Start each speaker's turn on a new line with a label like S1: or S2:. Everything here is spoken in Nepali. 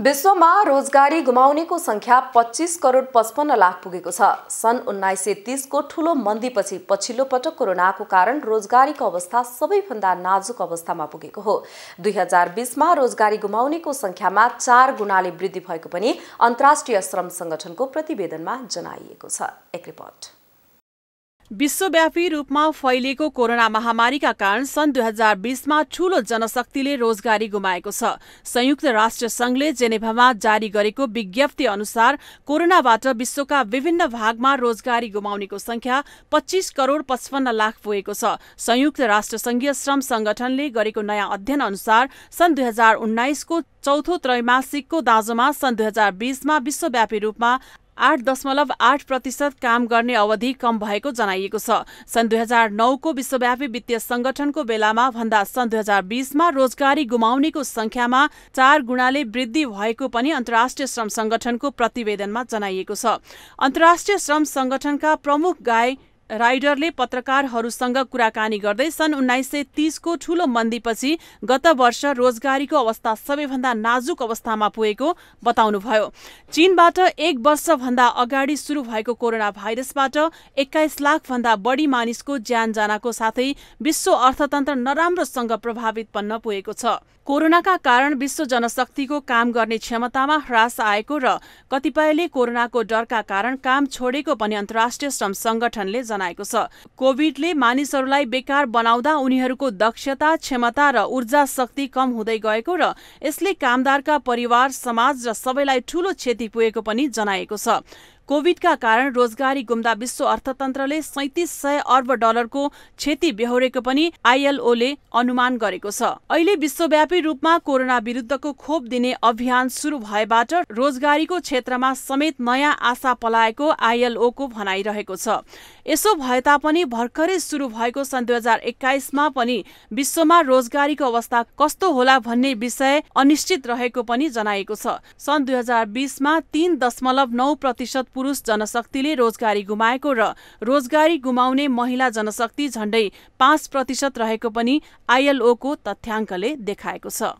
S1: विश्वमा रोजगारी गुमाउनेको संख्या पच्चिस करोड पचपन्न लाख पुगेको छ सन् उन्नाइस सय तिसको ठुलो मन्दीपछि पछिल्लो पटक कोरोनाको कारण रोजगारीको अवस्था सबैभन्दा नाजुक अवस्थामा पुगेको हो दुई हजार बिसमा रोजगारी गुमाउनेको संख्यामा चार गुणाले वृद्धि भएको पनि अन्तर्राष्ट्रिय श्रम संगठनको प्रतिवेदनमा जनाइएको छ एक रिपोर्ट
S2: विश्वव्यापी रूपमा फैलिएको कोरोना महामारीका कारण सन् दुई हजार बिसमा ठूलो जनशक्तिले रोजगारी गुमाएको छ संयुक्त राष्ट्र संघले जेनेभामा जारी गरेको विज्ञप्ति अनुसार कोरोनाबाट विश्वका विभिन्न भागमा रोजगारी गुमाउनेको संख्या पच्चीस करोड़ पचपन्न लाख पुगेको छ संयुक्त राष्ट्र संघीय श्रम संगठनले गरेको नयाँ अध्ययन अनुसार सन् दुई हजार उन्नाइसको चौथो त्रैमासिकको दाँजोमा सन् दुई हजार बिसमा विश्वव्यापी रूपमा आठ दशमलव आठ प्रतिशत काम गर्ने अवधि कम भएको जनाइएको छ सन् दुई हजार नौको विश्वव्यापी वित्तीय संगठनको बेलामा भन्दा सन् दुई हजार बीसमा रोजगारी गुमाउनेको संख्यामा चार गुणाले वृद्धि भएको पनि अन्तर्राष्ट्रिय श्रम संगठनको प्रतिवेदनमा जनाइएको छ अन्तर्राष्ट्रिय श्रम संगठनका प्रमुख गाई राइडरले पत्रकारहरूसँग कुराकानी गर्दै सन् उन्नाइस सय तीसको ठूलो मन्दीपछि गत वर्ष रोजगारीको अवस्था सबैभन्दा नाजुक अवस्थामा पुगेको बताउनुभयो चीनबाट एक वर्षभन्दा अगाडि सुरु भएको कोरोना भाइरसबाट एक्काइस लाखभन्दा बढी मानिसको ज्यान जानको साथै विश्व अर्थतन्त्र नराम्रोसँग प्रभावित बन्न पुगेको छ कोरोनाका कारण विश्व जनशक्तिको काम गर्ने क्षमतामा ह्रास आएको र कतिपयले कोरोनाको डरका कारण काम छोडेको पनि अन्तर्राष्ट्रिय श्रम सङ्गठनले जनाएको छ कोविडले मानिसहरूलाई बेकार बनाउँदा उनीहरूको दक्षता क्षमता र ऊर्जा शक्ति कम हुँदै गएको र यसले कामदारका परिवार समाज र सबैलाई ठूलो क्षति पुगेको पनि जनाएको छ कोविडका कारण रोजगारी गुम्दा विश्व अर्थतन्त्रले सैतिस सय अर्ब डलरको क्षति बेहोरेको पनि आइएलओले अनुमान गरेको छ अहिले विश्वव्यापी रूपमा कोरोना विरुद्धको खोप दिने अभियान सुरु भएबाट रोजगारीको क्षेत्रमा समेत नयाँ आशा पलाएको आइएलओको भनाइरहेको छ यसो भए तापनि भर्खरै सुरु भएको सन् दुई हजार एक्काइसमा पनि विश्वमा रोजगारीको अवस्था कस्तो होला भन्ने विषय अनिश्चित रहेको पनि जनाएको छ सन् दुई हजार बिसमा तीन दशमलव नौ प्रतिशत पुरुष जनशक्तिले रोजगारी गुमाएको र रोजगारी गुमाउने महिला जनशक्ति झण्डै पाँच प्रतिशत रहेको पनि आइएलओको तथ्याङ्कले देखाएको छ